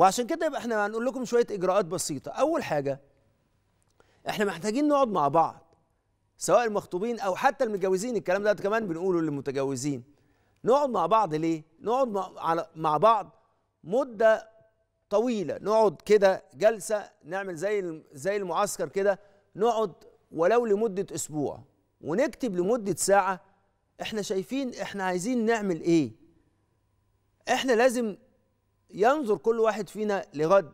وعشان كده يبقى احنا هنقول لكم شويه اجراءات بسيطه اول حاجه احنا محتاجين نقعد مع بعض سواء المخطوبين او حتى المتجوزين الكلام ده كمان بنقوله للمتجوزين نقعد مع بعض ليه نقعد مع بعض مده طويله نقعد كده جلسه نعمل زي زي المعسكر كده نقعد ولو لمده اسبوع ونكتب لمده ساعه احنا شايفين احنا عايزين نعمل ايه احنا لازم ينظر كل واحد فينا لغد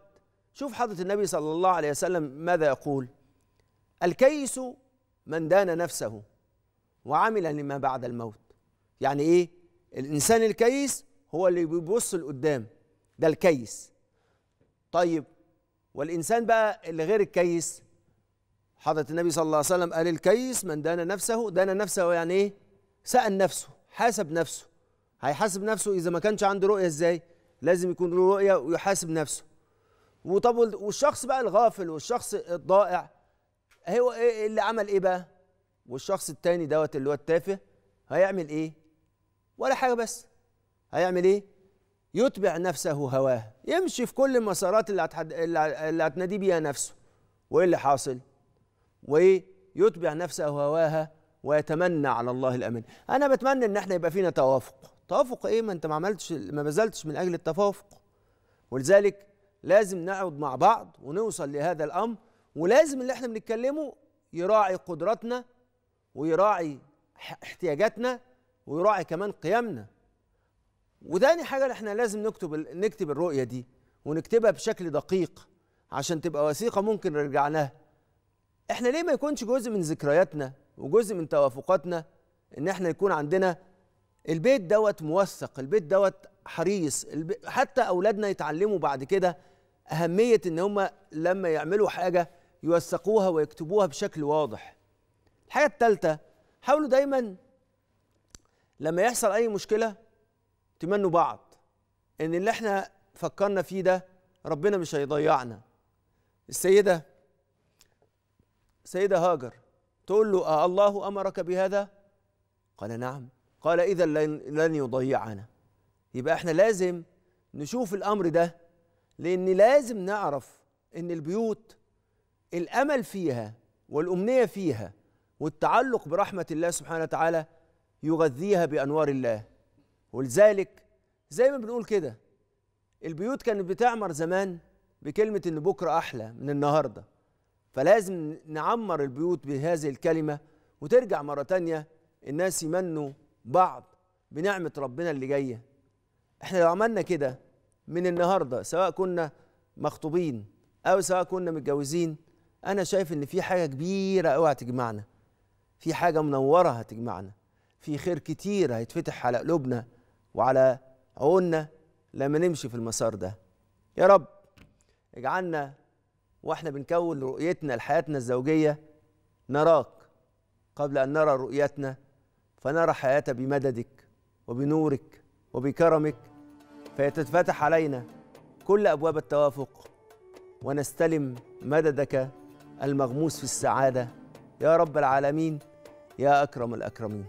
شوف حضرة النبي صلى الله عليه وسلم ماذا يقول الكيس من دان نفسه وعمل لما بعد الموت يعني ايه الانسان الكيس هو اللي بيبص لقدام ده الكيس طيب والانسان بقى اللي غير الكيس حضرة النبي صلى الله عليه وسلم قال الكيس من دان نفسه دان نفسه يعني ايه سأل نفسه حاسب نفسه هيحاسب نفسه اذا ما كانش عنده رؤيه ازاي لازم يكون له رؤيه ويحاسب نفسه وطب والشخص بقى الغافل والشخص الضائع هو إيه،, ايه اللي عمل ايه بقى والشخص التاني دوت اللي هو التافه هيعمل ايه ولا حاجه بس هيعمل ايه يتبع نفسه هواه يمشي في كل المسارات اللي هتحد... اللي هتنادي بيها نفسه وايه اللي حاصل وايه يتبع نفسه هواها ويتمنى على الله الامن انا بتمنى ان احنا يبقى فينا توافق توافق ايه ما انت ما عملتش ما بذلتش من اجل التوافق ولذلك لازم نقعد مع بعض ونوصل لهذا الامر ولازم اللي احنا بنتكلمه يراعي قدراتنا ويراعي احتياجاتنا ويراعي كمان قيمنا وتاني حاجه احنا لازم نكتب نكتب الرؤيه دي ونكتبها بشكل دقيق عشان تبقى وثيقه ممكن نرجع لها احنا ليه ما يكونش جزء من ذكرياتنا وجزء من توافقاتنا ان احنا يكون عندنا البيت دوت موثق البيت دوت حريص حتى اولادنا يتعلموا بعد كده اهميه ان هم لما يعملوا حاجه يوثقوها ويكتبوها بشكل واضح الحاجه الثالثه حاولوا دايما لما يحصل اي مشكله تمنوا بعض ان اللي احنا فكرنا فيه ده ربنا مش هيضيعنا السيده السيده هاجر تقول له أه الله امرك بهذا قال نعم قال إذا لن يضيعنا يبقى احنا لازم نشوف الأمر ده لأن لازم نعرف إن البيوت الأمل فيها والأمنية فيها والتعلق برحمة الله سبحانه وتعالى يغذيها بأنوار الله ولذلك زي ما بنقول كده البيوت كانت بتعمر زمان بكلمة إن بكرة أحلى من النهاردة فلازم نعمر البيوت بهذه الكلمة وترجع مرة تانية الناس يمنوا بعض بنعمه ربنا اللي جايه احنا لو عملنا كده من النهارده سواء كنا مخطوبين او سواء كنا متجوزين انا شايف ان في حاجه كبيره قوي هتجمعنا في حاجه منوره هتجمعنا في خير كتير هيتفتح على قلوبنا وعلى عقولنا لما نمشي في المسار ده يا رب اجعلنا واحنا بنكون رؤيتنا لحياتنا الزوجيه نراك قبل ان نرى رؤيتنا فنرى حياة بمددك وبنورك وبكرمك فيتفتح علينا كل أبواب التوافق ونستلم مددك المغموس في السعادة يا رب العالمين يا أكرم الأكرمين